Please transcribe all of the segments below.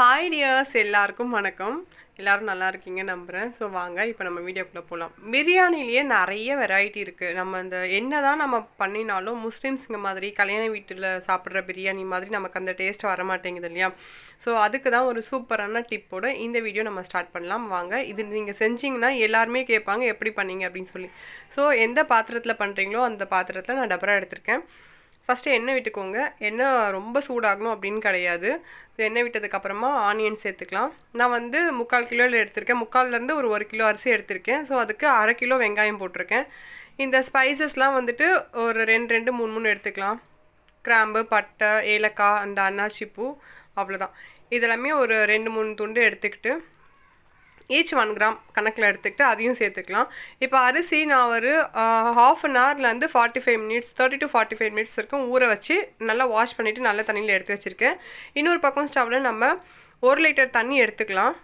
hi tears எல்லாருக்கும் வணக்கம் எல்லோரும் நல்லா இருக்கீங்க நம்புகிறேன் ஸோ வாங்க இப்போ நம்ம வீடியோக்குள்ளே போகலாம் பிரியாணிலேயே நிறைய வெரைட்டி இருக்குது நம்ம இந்த என்ன தான் நம்ம பண்ணினாலும் முஸ்லீம்ஸுங்க மாதிரி கல்யாண வீட்டில் சாப்பிட்ற பிரியாணி மாதிரி நமக்கு அந்த டேஸ்ட் வர மாட்டேங்குது இல்லையா ஸோ அதுக்கு தான் ஒரு சூப்பரான டிப்போடு இந்த வீடியோ நம்ம ஸ்டார்ட் பண்ணலாம் வாங்க இது நீங்கள் செஞ்சிங்கன்னா எல்லாருமே கேட்பாங்க எப்படி பண்ணீங்க அப்படின்னு சொல்லி ஸோ எந்த பாத்திரத்தில் பண்ணுறீங்களோ அந்த பாத்திரத்தில் நான் டபரா எடுத்திருக்கேன் ஃபஸ்ட்டு எண்ணெய் விட்டுக்கோங்க எண்ணெய் ரொம்ப சூடாகணும் அப்படின்னு கிடையாது எண்ணெய் விட்டதுக்கப்புறமா ஆனியன் சேர்த்துக்கலாம் நான் வந்து முக்கால் கிலோவில் எடுத்திருக்கேன் முக்கால்லேருந்து ஒரு ஒரு கிலோ அரிசி எடுத்திருக்கேன் ஸோ அதுக்கு அரை கிலோ வெங்காயம் போட்டிருக்கேன் இந்த ஸ்பைசஸ்லாம் வந்துட்டு ஒரு ரெண்டு ரெண்டு மூணு மூணு எடுத்துக்கலாம் கிராம்பு பட்டை ஏலக்காய் அந்த அன்னாச்சிப்பூ அவ்வளோதான் இதெல்லாமே ஒரு ரெண்டு மூணு துண்டு எடுத்துக்கிட்டு ஈச் ஒன் கிராம் கணக்கில் எடுத்துக்கிட்டு அதையும் சேர்த்துக்கலாம் இப்போ அரிசி நான் ஒரு ஹாஃப் அன் ஹவர்லேருந்து forty five minutes thirty to forty five minutes வரைக்கும் ஊற வச்சு நல்லா வாஷ் பண்ணிவிட்டு நல்ல தண்ணியில் எடுத்து வச்சுருக்கேன் இன்னொரு பக்கம் ஸ்டவ்வில் நம்ம ஒரு லிட்டர் தண்ணி எடுத்துக்கலாம்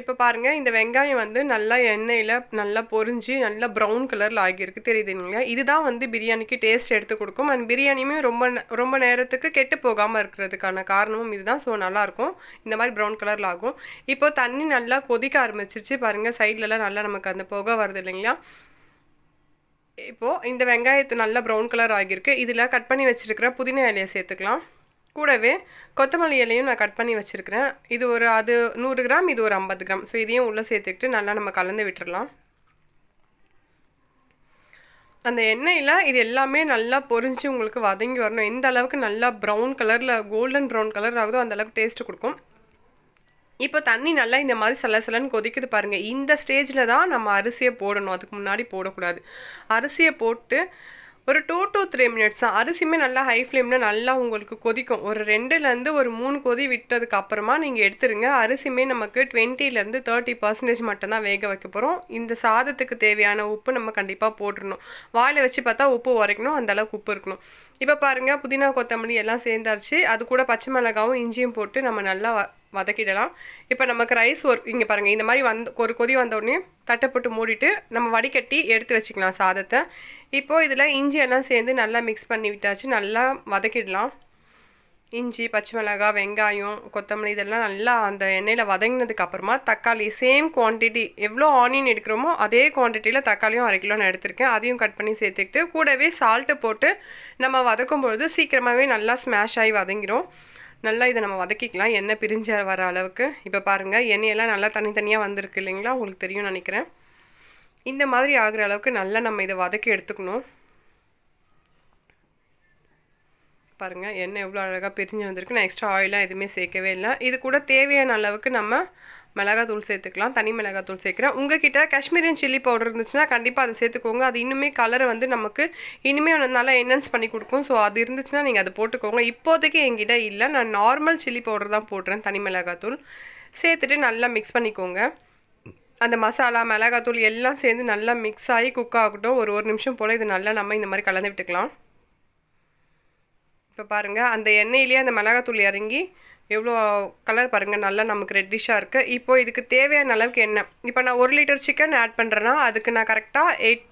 இப்போ பாருங்கள் இந்த வெங்காயம் வந்து நல்லா எண்ணெயில் நல்லா பொறிஞ்சு நல்லா ப்ரௌன் கலரில் ஆகியிருக்கு தெரியுதுங்களா இதுதான் வந்து பிரியாணிக்கு டேஸ்ட் எடுத்து கொடுக்கும் அண்ட் பிரியாணியுமே ரொம்ப ரொம்ப நேரத்துக்கு கெட்டு போகாமல் இருக்கிறதுக்கான காரணமும் இதுதான் ஸோ நல்லாயிருக்கும் இந்த மாதிரி ப்ரௌன் கலரில் ஆகும் இப்போ தண்ணி நல்லா கொதிக்க ஆரம்பிச்சிருச்சு பாருங்கள் சைட்லலாம் நல்லா நமக்கு அந்த புகை வருது இல்லைங்களா இப்போது இந்த வெங்காயத்து நல்லா ப்ரௌன் கலர் ஆகியிருக்கு இதில் கட் பண்ணி வச்சுருக்கிற புதினா இலையை சேர்த்துக்கலாம் கூடவே கொத்தமல்லி இலையும் நான் கட் பண்ணி வச்சுருக்கிறேன் இது ஒரு அது நூறு கிராம் இது ஒரு ஐம்பது கிராம் ஸோ இதையும் உள்ளே சேர்த்துக்கிட்டு நல்லா நம்ம கலந்து விட்டுடலாம் அந்த எண்ணெயில் இது எல்லாமே நல்லா பொரிஞ்சு உங்களுக்கு வதங்கி வரணும் எந்த அளவுக்கு நல்லா ப்ரௌன் கலரில் கோல்டன் ப்ரௌன் கலர் ஆகுதோ அந்த அளவுக்கு டேஸ்ட்டு கொடுக்கும் இப்போ தண்ணி நல்லா இந்த மாதிரி சிலன்னு கொதிக்குது பாருங்கள் இந்த ஸ்டேஜில் தான் நம்ம அரிசியை போடணும் அதுக்கு முன்னாடி போடக்கூடாது அரிசியை போட்டு ஒரு டூ டு த்ரீ மினிட்ஸ் தான் அரிசியுமே நல்லா ஹை ஃப்ளேமில் நல்லா உங்களுக்கு கொதிக்கும் ஒரு ரெண்டுலேருந்து ஒரு மூணு கொதி விட்டதுக்கு அப்புறமா நீங்கள் எடுத்துருங்க அரிசியுமே நமக்கு டுவெண்ட்டிலேருந்து தேர்ட்டி பர்சன்டேஜ் மட்டும்தான் வேக வைக்க போகிறோம் இந்த சாதத்துக்கு தேவையான உப்பு நம்ம கண்டிப்பாக போட்டுடணும் வாயில் வச்சு பார்த்தா உப்பு உரைக்கணும் அந்தளவுக்கு உப்பு இருக்கணும் இப்போ பாருங்கள் புதினா கொத்தமல்லி எல்லாம் சேர்ந்தாச்சு அது கூட பச்சை மிளகாவும் இஞ்சியும் போட்டு நம்ம நல்லா வதக்கிடலாம் இப்போ நமக்கு ரைஸ் ஒரு இங்கே பாருங்கள் இந்த மாதிரி வந்து ஒரு கொதி வந்தோடனே தட்டை போட்டு மூடிட்டு நம்ம வடிகட்டி எடுத்து வச்சுக்கலாம் சாதத்தை இப்போது இதில் இஞ்சி எல்லாம் சேர்ந்து நல்லா மிக்ஸ் பண்ணி விட்டாச்சு நல்லா வதக்கிடலாம் இஞ்சி பச்சை மிளகாய் வெங்காயம் கொத்தமல்லி இதெல்லாம் நல்லா அந்த எண்ணெயில் வதங்கினதுக்கு அப்புறமா தக்காளி சேம் குவான்டிட்டி எவ்வளோ ஆனியன் எடுக்கிறோமோ அதே குவான்டிட்டியில் தக்காளியும் அரை கிலோ நான் எடுத்திருக்கேன் அதையும் கட் பண்ணி சேர்த்துக்கிட்டு கூடவே சால்ட்டு போட்டு நம்ம வதக்கும் பொழுது சீக்கிரமாகவே நல்லா ஸ்மாஷ் ஆகி வதங்கிடும் நல்லா இதை நம்ம வதக்கிக்கலாம் எண்ணெய் பிரிஞ்சு வர அளவுக்கு இப்போ பாருங்கள் எண்ணெயெல்லாம் நல்லா தனித்தனியாக வந்திருக்கு இல்லைங்களா உங்களுக்கு தெரியும் நினைக்கிறேன் இந்த மாதிரி ஆகிற அளவுக்கு நல்லா நம்ம இதை வதக்கி எடுத்துக்கணும் பாருங்கள் எண்ணெய் எவ்வளோ அழகாக பிரிஞ்சு வந்திருக்கு நான் எக்ஸ்ட்ரா ஆயிலாக எதுவுமே சேர்க்கவே இல்லை இது கூட தேவையான அளவுக்கு நம்ம மிளகாத்தூள் சேர்த்துக்கலாம் தனி மிளகாத்தூள் சேர்க்குறேன் உங்கள் கிட்டே காஷ்மீரியன் சில்லி பவுடர் இருந்துச்சுன்னா கண்டிப்பாக அதை சேர்த்துக்கோங்க அது இன்னுமே கலரை வந்து நமக்கு இனிமே நல்லா என்ஹான்ஸ் பண்ணி கொடுக்கும் ஸோ அது இருந்துச்சுன்னா நீங்கள் அதை போட்டுக்கோங்க இப்போதைக்கு எங்கிட்ட இல்லை நான் நார்மல் சில்லி பவுடர் தான் போடுறேன் தனி மிளகாத்தூள் சேர்த்துட்டு நல்லா மிக்ஸ் பண்ணிக்கோங்க அந்த மசாலா மிளகாத்தூள் எல்லாம் சேர்ந்து நல்லா மிக்ஸ் ஆகி குக் ஆகட்டும் ஒரு ஒரு நிமிஷம் போல் இது நல்லா நம்ம இந்த மாதிரி கலந்து விட்டுக்கலாம் இப்போ பாருங்கள் அந்த எண்ணெயிலேயே அந்த மிளகாத்தூள் இறங்கி எவ்வளோ கலர் பாருங்கள் நல்லா நமக்கு ரெட்டிஷாக இருக்குது இப்போது இதுக்கு தேவையான அளவுக்கு எண்ணெய் இப்போ நான் ஒரு லிட்டர் சிக்கன் ஆட் பண்ணுறேன்னா அதுக்கு நான் கரெக்டாக எயிட்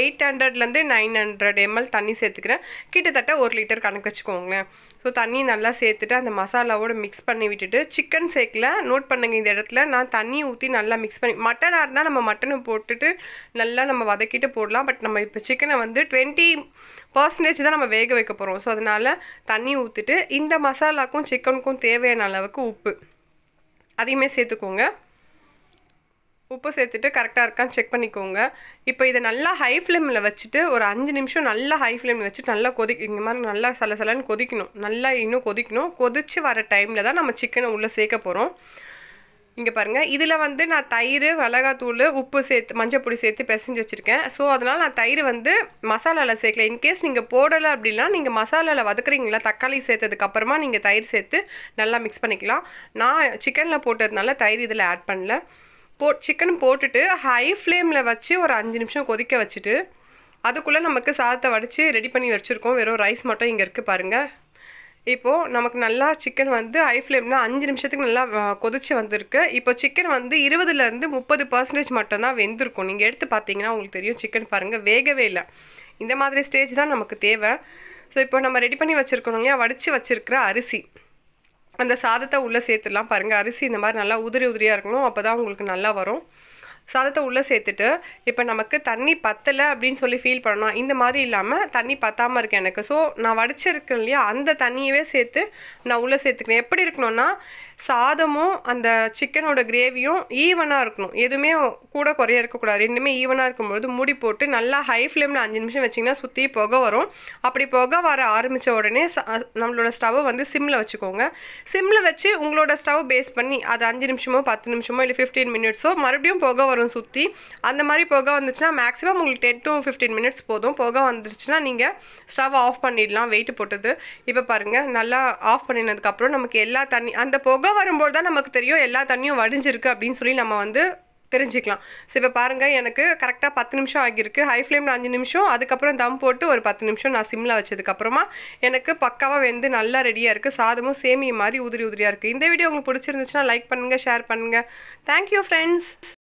எயிட் ஹண்ட்ரட்லேருந்து நைன் ஹண்ட்ரட் எம்எல் தண்ணி சேர்த்துக்கிறேன் கிட்டத்தட்ட ஒரு லிட்டர் கணக்கு வச்சுக்கோங்களேன் ஸோ தண்ணி நல்லா சேர்த்துட்டு அந்த மசாலாவோடு மிக்ஸ் பண்ணி விட்டுட்டு சிக்கன் சேர்க்கல நோட் பண்ணுங்கள் இந்த இடத்துல நான் தண்ணி ஊற்றி நல்லா மிக்ஸ் பண்ணி மட்டனாக இருந்தால் நம்ம மட்டனை போட்டுட்டு நல்லா நம்ம வதக்கிட்டு போடலாம் பட் நம்ம இப்போ சிக்கனை வந்து டுவெண்ட்டி பர்சன்டேஜ் தான் நம்ம வேக வைக்க போகிறோம் ஸோ அதனால் தண்ணி ஊற்றிட்டு இந்த மசாலாக்கும் சிக்கனுக்கும் தேவையான அளவுக்கு உப்பு அதையுமே சேர்த்துக்கோங்க உப்பு சேர்த்துட்டு கரெக்டாக இருக்கான்னு செக் பண்ணிக்கோங்க இப்போ இதை நல்லா ஹை ஃப்ளேமில் வச்சுட்டு ஒரு அஞ்சு நிமிஷம் நல்லா ஹை ஃப்ளேமில் வச்சுட்டு நல்லா கொதி இந்த மாதிரி நல்லா சலசலன்னு கொதிக்கணும் நல்லா இன்னும் கொதிக்கணும் கொதித்து வர டைமில் தான் நம்ம சிக்கனை உள்ளே சேர்க்க போகிறோம் இங்கே பாருங்கள் இதில் வந்து நான் தயிர் மிளகாத்தூள் உப்பு சேர்த்து மஞ்சப்பொடி சேர்த்து பிசைஞ்சு வச்சுருக்கேன் ஸோ அதனால் நான் தயிர் வந்து மசாலாவில் சேர்க்கல இன்கேஸ் நீங்கள் போடலை அப்படின்னா நீங்கள் மசாலாவில் வதக்குறீங்களா தக்காளி சேர்த்ததுக்கப்புறமா நீங்கள் தயிர் சேர்த்து நல்லா மிக்ஸ் பண்ணிக்கலாம் நான் சிக்கனில் போட்டதுனால தயிர் இதில் ஆட் பண்ணல போட் சிக்கன் போட்டுட்டு ஹை ஃப்ளேமில் வச்சு ஒரு அஞ்சு நிமிஷம் கொதிக்க வச்சுட்டு அதுக்குள்ளே நமக்கு சாதத்தை வடித்து ரெடி பண்ணி வச்சுருக்கோம் வெறும் ரைஸ் மட்டும் இங்கே இருக்குது பாருங்கள் இப்போது நமக்கு நல்லா சிக்கன் வந்து ஹை ஃப்ளேமில் அஞ்சு நிமிஷத்துக்கு நல்லா கொதிச்சு வந்திருக்கு இப்போ சிக்கன் வந்து இருபதுலேருந்து முப்பது பர்சன்டேஜ் மட்டும்தான் வெந்திருக்கும் நீங்கள் எடுத்து பார்த்தீங்கன்னா உங்களுக்கு தெரியும் சிக்கன் பாருங்கள் வேகவே இல்லை இந்த மாதிரி ஸ்டேஜ் தான் நமக்கு தேவை ஸோ இப்போ நம்ம ரெடி பண்ணி வச்சுருக்கோம் இல்லையா வடித்து வச்சுருக்கிற அரிசி அந்த சாதத்தை உள்ளே சேர்த்துடலாம் பாருங்கள் அரிசி இந்த மாதிரி நல்லா உதிரி உதிரியாக இருக்கணும் அப்போ தான் உங்களுக்கு நல்லா வரும் சாதத்தை உள்ளே சேர்த்துட்டு இப்போ நமக்கு தண்ணி பத்தலை அப்படின்னு சொல்லி ஃபீல் பண்ணணும் இந்த மாதிரி இல்லாமல் தண்ணி பத்தாமல் இருக்கு எனக்கு ஸோ நான் வடிச்சிருக்கேன் இல்லையா அந்த தண்ணியவே சேர்த்து நான் உள்ளே சேர்த்துக்கிறேன் எப்படி இருக்கணும்னா சாதமும் அந்த சிக்கனோட கிரேவியும் ஈவனாக இருக்கணும் எதுவுமே கூட குறைய இருக்கக்கூடாது ரெண்டுமே ஈவனாக இருக்கும்பொழுது மூடி போட்டு நல்லா ஹை ஃப்ளேமில் அஞ்சு நிமிஷம் வச்சிங்கன்னா சுற்றி புகை வரும் அப்படி புகை வர ஆரம்பித்த உடனே நம்மளோட ஸ்டவ்வை வந்து சிம்மில் வச்சுக்கோங்க சிம்மில் வச்சு உங்களோட ஸ்டவ் பேஸ் பண்ணி அது அஞ்சு நிமிஷமோ பத்து நிமிஷமோ இல்லை ஃபிஃப்டீன் மினிட்ஸோ மறுபடியும் புகை வரும் சுற்றி அந்த மாதிரி புகை வந்துச்சுன்னா மேக்ஸிமம் உங்களுக்கு டென் டு ஃபிஃப்டீன் மினிட்ஸ் போதும் புகை வந்துருச்சுன்னா நீங்கள் ஸ்டவ் ஆஃப் பண்ணிடலாம் வெயிட் போட்டது இப்போ பாருங்கள் நல்லா ஆஃப் பண்ணினதுக்கப்புறம் நமக்கு எல்லா தண்ணி அந்த புகை வரும்போது தான் நமக்கு தெரியும் எல்லா தண்ணியும் வடிஞ்சிருக்கு அப்படின்னு சொல்லி நம்ம வந்து தெரிஞ்சுக்கலாம் ஸோ இப்போ பாருங்கள் எனக்கு கரெக்டாக பத்து நிமிஷம் ஆகியிருக்கு ஹை ஃப்ளேமில் அஞ்சு நிமிஷம் அதுக்கப்புறம் தம் போட்டு ஒரு பத்து நிமிஷம் நான் சிம்மில் வச்சதுக்கப்புறமா எனக்கு பக்காவாக வெந்து நல்லா ரெடியாக இருக்குது சாதமும் சேமியும் மாதிரி உதிரி உதிரியாக இருக்குது இந்த வீடியோ உங்களுக்கு பிடிச்சிருந்துச்சுன்னா லைக் பண்ணுங்கள் ஷேர் பண்ணுங்கள் தேங்க்யூ ஃப்ரெண்ட்ஸ்